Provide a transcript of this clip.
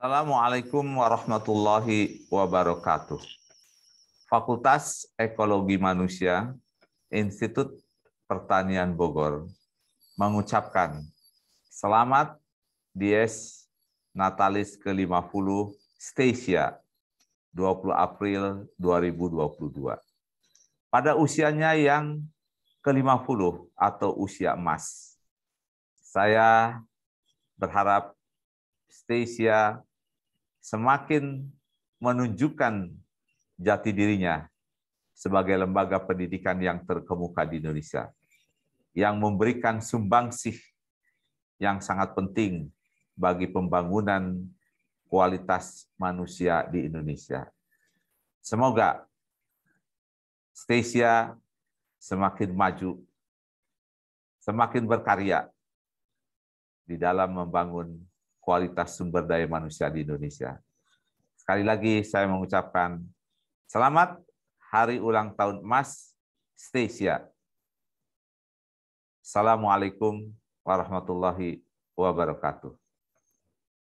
Assalamualaikum warahmatullahi wabarakatuh. Fakultas Ekologi Manusia, Institut Pertanian Bogor, mengucapkan selamat Dies Natalis ke-50 Stasia 20 April 2022. Pada usianya yang ke-50 atau usia emas. Saya berharap Stasia semakin menunjukkan jati dirinya sebagai lembaga pendidikan yang terkemuka di Indonesia, yang memberikan sumbangsih yang sangat penting bagi pembangunan kualitas manusia di Indonesia. Semoga Stasia semakin maju, semakin berkarya di dalam membangun kualitas sumber daya manusia di Indonesia. Sekali lagi saya mengucapkan selamat hari ulang tahun emas Stasia. Assalamualaikum warahmatullahi wabarakatuh.